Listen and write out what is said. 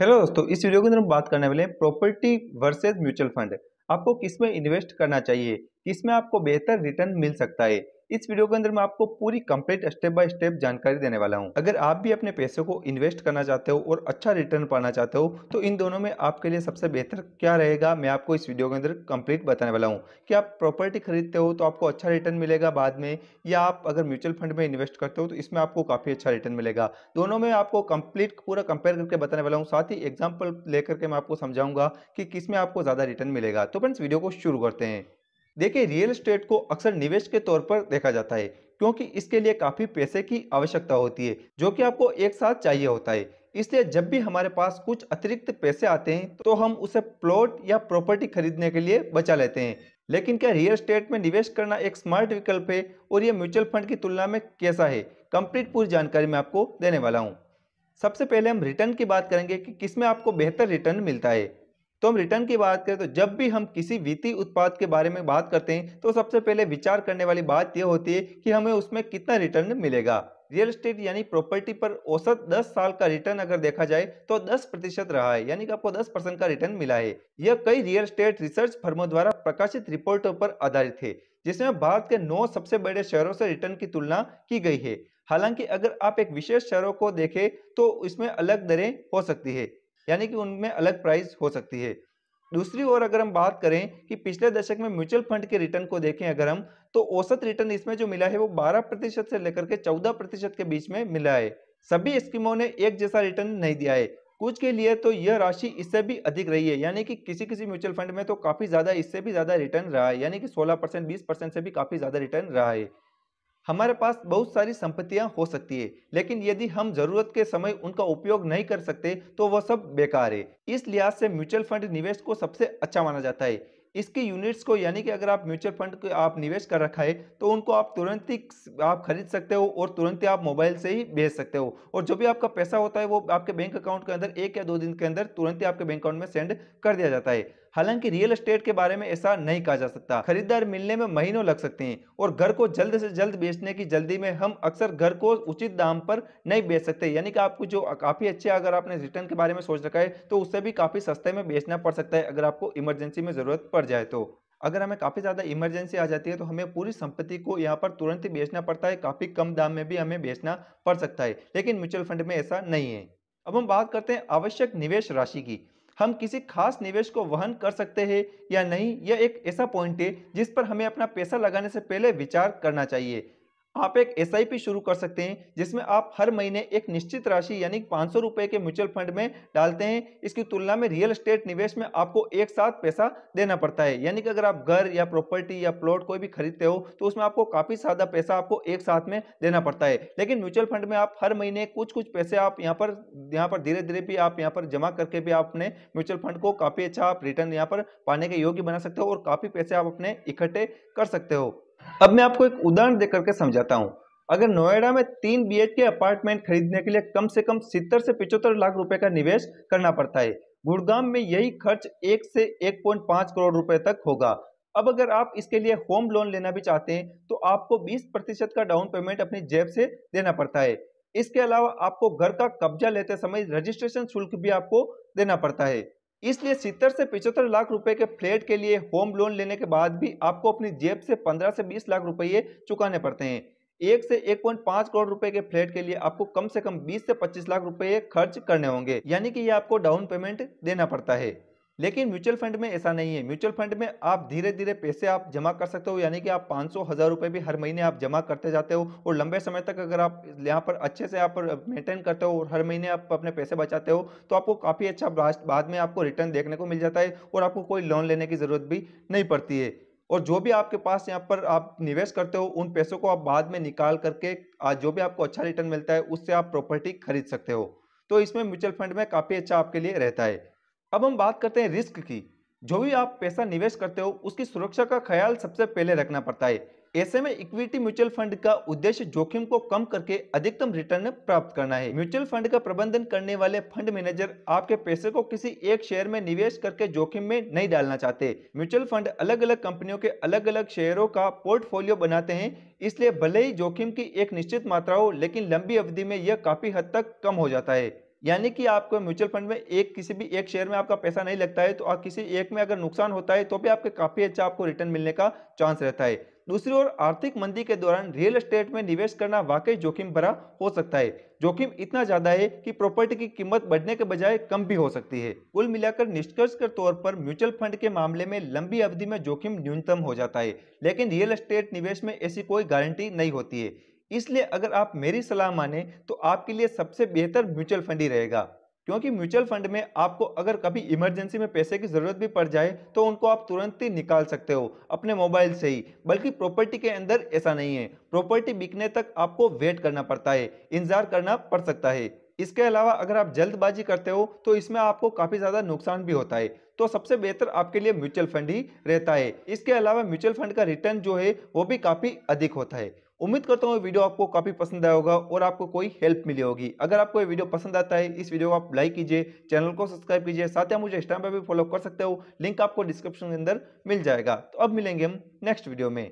hello दोस्तों इस video के अंदर हम बात करने वाले हैं प्रॉपर्टी वर्सेस म्यूचुअल फंड आपको किस में इन्वेस्ट करना चाहिए किस में आपको बेहतर रिटर्न मिल सकता है इस वीडियो के अंदर मैं आपको पूरी कंप्लीट स्टेप बाय स्टेप जानकारी देने वाला हूं अगर आप भी अपने पैसे को इन्वेस्ट करना चाहते हो और अच्छा रिटर्न पाना चाहते हो तो इन दोनों में आपके लिए सबसे बेहतर क्या रहेगा मैं आपको इस वीडियो के अंदर कंप्लीट बताने वाला हूँ कि आप प्रॉपर्टी खरीदते हो तो आपको अच्छा रिटर्न मिलेगा बाद में या आप अगर म्यूचुअल फंड में इन्वेस्ट करते हो तो इसमें आपको काफी अच्छा रिटर्न मिलेगा दोनों में आपको कंप्लीट पूरा कंपेयर करके बताने वाला हूँ साथ ही एग्जाम्पल लेकर के मैं आपको समझाऊंगा कि किस में आपको ज्यादा रिटर्न मिलेगा तो फ्रेंड्स वीडियो को शुरू करते हैं देखिए रियल स्टेट को अक्सर निवेश के तौर पर देखा जाता है क्योंकि इसके लिए काफ़ी पैसे की आवश्यकता होती है जो कि आपको एक साथ चाहिए होता है इसलिए जब भी हमारे पास कुछ अतिरिक्त पैसे आते हैं तो हम उसे प्लॉट या प्रॉपर्टी खरीदने के लिए बचा लेते हैं लेकिन क्या रियल स्टेट में निवेश करना एक स्मार्ट विकल्प है और यह म्यूचुअल फंड की तुलना में कैसा है कंप्लीट पूरी जानकारी मैं आपको देने वाला हूँ सबसे पहले हम रिटर्न की बात करेंगे कि किसमें आपको बेहतर रिटर्न मिलता है तो हम रिटर्न की बात करें तो जब भी हम किसी वित्तीय उत्पाद के बारे में बात करते हैं तो सबसे पहले विचार करने वाली बात यह होती है कि हमें उसमें कितना रिटर्न मिलेगा रियल स्टेट यानी प्रॉपर्टी पर औसत 10 साल का रिटर्न अगर देखा जाए तो 10 प्रतिशत रहा है यानी कि आपको 10 परसेंट का रिटर्न मिला है यह कई रियल स्टेट रिसर्च फर्मों द्वारा प्रकाशित रिपोर्टों पर आधारित है जिसमें भारत के नौ सबसे बड़े शहरों से रिटर्न की तुलना की गई है हालांकि अगर आप एक विशेष शहरों को देखें तो इसमें अलग दरें हो सकती है यानी कि उनमें अलग प्राइस हो सकती है दूसरी ओर अगर हम बात करें कि पिछले दशक में म्यूचुअल फंड के रिटर्न को देखें अगर हम तो औसत रिटर्न इसमें जो मिला है वो 12 प्रतिशत से लेकर के 14 प्रतिशत के बीच में मिला है सभी स्कीमों ने एक जैसा रिटर्न नहीं दिया है कुछ के लिए तो यह राशि इससे भी अधिक रही है यानी कि किसी किसी म्यूचुअल फंड में तो काफ़ी ज़्यादा इससे भी ज़्यादा रिटर्न रहा है यानी कि सोलह परसेंट बीस परसेंट से भी काफ़ी ज़्यादा रिटर्न रहा है हमारे पास बहुत सारी संपत्तियां हो सकती है लेकिन यदि हम जरूरत के समय उनका उपयोग नहीं कर सकते तो वह सब बेकार है इस लिहाज से म्यूचुअल फंड निवेश को सबसे अच्छा माना जाता है इसके यूनिट्स को यानी कि अगर आप म्यूचुअल फंड को आप निवेश कर रखा है तो उनको आप तुरंत ही आप खरीद सकते हो और तुरंत ही आप मोबाइल से ही भेज सकते हो और जो भी आपका पैसा होता है वो आपके बैंक अकाउंट के अंदर एक या दो दिन के अंदर तुरंत ही आपके बैंक अकाउंट में सेंड कर दिया जाता है हालांकि रियल एस्टेट के बारे में ऐसा नहीं कहा जा सकता खरीदार मिलने में महीनों लग सकते हैं और घर को जल्द से जल्द बेचने की जल्दी में हम अक्सर घर को उचित दाम पर नहीं बेच सकते यानी कि आपको जो काफी अच्छे अगर आपने रिटर्न के बारे में सोच रखा है तो उससे भी काफी सस्ते में बेचना पड़ सकता है अगर आपको इमरजेंसी में जरूरत पड़ जाए तो अगर हमें काफ़ी ज़्यादा इमरजेंसी आ जाती है तो हमें पूरी संपत्ति को यहाँ पर तुरंत ही बेचना पड़ता है काफ़ी कम दाम में भी हमें बेचना पड़ सकता है लेकिन म्यूचुअल फंड में ऐसा नहीं है अब हम बात करते हैं आवश्यक निवेश राशि की हम किसी खास निवेश को वहन कर सकते हैं या नहीं यह एक ऐसा पॉइंट है जिस पर हमें अपना पैसा लगाने से पहले विचार करना चाहिए आप एक एस शुरू कर सकते हैं जिसमें आप हर महीने एक निश्चित राशि यानी पाँच सौ के म्यूचुअल फंड में डालते हैं इसकी तुलना में रियल स्टेट निवेश में आपको एक साथ पैसा देना पड़ता है यानी कि अगर आप घर या प्रॉपर्टी या प्लॉट कोई भी खरीदते हो तो उसमें आपको काफ़ी सारा पैसा आपको एक साथ में देना पड़ता है लेकिन म्यूचुअल फंड में आप हर महीने कुछ कुछ पैसे आप यहाँ पर यहाँ पर धीरे धीरे भी आप यहाँ पर जमा करके भी आप अपने म्यूचुअल फंड को काफ़ी अच्छा आप रिटर्न यहाँ पर पाने के योग्य बना सकते हो और काफ़ी पैसे आप अपने इकट्ठे कर सकते हो अब मैं आपको एक उदाहरण देकर के समझाता हूँ अगर नोएडा में तीन बी के अपार्टमेंट खरीदने के लिए कम से कम सितर से पिचहत्तर लाख रुपए का निवेश करना पड़ता है गुड़गाम में यही खर्च एक से एक पॉइंट पांच करोड़ रुपए तक होगा अब अगर आप इसके लिए होम लोन लेना भी चाहते हैं तो आपको बीस प्रतिशत का डाउन पेमेंट अपनी जेब से देना पड़ता है इसके अलावा आपको घर का कब्जा लेते समय रजिस्ट्रेशन शुल्क भी आपको देना पड़ता है इसलिए सितर से पिछहत्तर लाख रुपए के फ्लैट के लिए होम लोन लेने के बाद भी आपको अपनी जेब से 15 से 20 लाख रुपए चुकाने पड़ते हैं एक से 1.5 करोड़ रुपए के फ्लैट के लिए आपको कम से कम 20 से 25 लाख रुपए खर्च करने होंगे यानी कि ये आपको डाउन पेमेंट देना पड़ता है लेकिन म्यूचुअल फंड में ऐसा नहीं है म्यूचुअल फंड में आप धीरे धीरे पैसे आप जमा कर सकते हो यानी कि आप पाँच सौ हज़ार रुपये भी हर महीने आप जमा करते जाते हो और लंबे समय तक अगर आप यहाँ पर अच्छे से आप मेंटेन करते हो और हर महीने आप अपने पैसे बचाते हो तो आपको काफ़ी अच्छा बाद में आपको रिटर्न देखने को मिल जाता है और आपको कोई लोन लेने की ज़रूरत भी नहीं पड़ती है और जो भी आपके पास यहाँ पर आप निवेश करते हो उन पैसों को आप बाद में निकाल करके आज जो भी आपको अच्छा रिटर्न मिलता है उससे आप प्रॉपर्टी खरीद सकते हो तो इसमें म्यूचुअल फंड में काफ़ी अच्छा आपके लिए रहता है अब हम बात करते हैं रिस्क की जो भी आप पैसा निवेश करते हो उसकी सुरक्षा का ख्याल सबसे पहले रखना पड़ता है ऐसे में इक्विटी म्यूचुअल फंड का उद्देश्य जोखिम को कम करके अधिकतम रिटर्न प्राप्त करना है म्यूचुअल फंड का प्रबंधन करने वाले फंड मैनेजर आपके पैसे को किसी एक शेयर में निवेश करके जोखिम में नहीं डालना चाहते म्यूचुअल फंड अलग अलग कंपनियों के अलग अलग शेयरों का पोर्टफोलियो बनाते हैं इसलिए भले ही जोखिम की एक निश्चित मात्रा हो लेकिन लंबी अवधि में यह काफी हद तक कम हो जाता है यानी कि आपको म्यूचुअल फंड में एक किसी भी एक शेयर में आपका पैसा नहीं लगता है तो आप किसी एक में अगर नुकसान होता है तो भी आपके काफ़ी अच्छा आपको रिटर्न मिलने का चांस रहता है दूसरी ओर आर्थिक मंदी के दौरान रियल एस्टेट में निवेश करना वाकई जोखिम भरा हो सकता है जोखिम इतना ज्यादा है कि प्रॉपर्टी की कीमत बढ़ने के बजाय कम भी हो सकती है कुल मिलाकर निष्कर्ष के तौर पर म्यूचुअल फंड के मामले में लंबी अवधि में जोखिम न्यूनतम हो जाता है लेकिन रियल एस्टेट निवेश में ऐसी कोई गारंटी नहीं होती है इसलिए अगर आप मेरी सलाह माने तो आपके लिए सबसे बेहतर म्यूचुअल फंड ही रहेगा क्योंकि म्यूचुअल फंड में आपको अगर कभी इमरजेंसी में पैसे की ज़रूरत भी पड़ जाए तो उनको आप तुरंत ही निकाल सकते हो अपने मोबाइल से ही बल्कि प्रॉपर्टी के अंदर ऐसा नहीं है प्रॉपर्टी बिकने तक आपको वेट करना पड़ता है इंतजार करना पड़ सकता है इसके अलावा अगर आप जल्दबाजी करते हो तो इसमें आपको काफ़ी ज़्यादा नुकसान भी होता है तो सबसे बेहतर आपके लिए म्यूचुअल फंड ही रहता है इसके अलावा म्यूचुअल फंड का रिटर्न जो है वो भी काफ़ी अधिक होता है उम्मीद करता हूँ वीडियो आपको काफ़ी पसंद आया होगा और आपको कोई हेल्प मिली होगी अगर आपको ये वीडियो पसंद आता है इस वीडियो को आप लाइक कीजिए चैनल को सब्सक्राइब कीजिए साथ ही मुझे इंस्टाग्राम पर भी फॉलो कर सकते हो लिंक आपको डिस्क्रिप्शन के अंदर मिल जाएगा तो अब मिलेंगे हम नेक्स्ट वीडियो में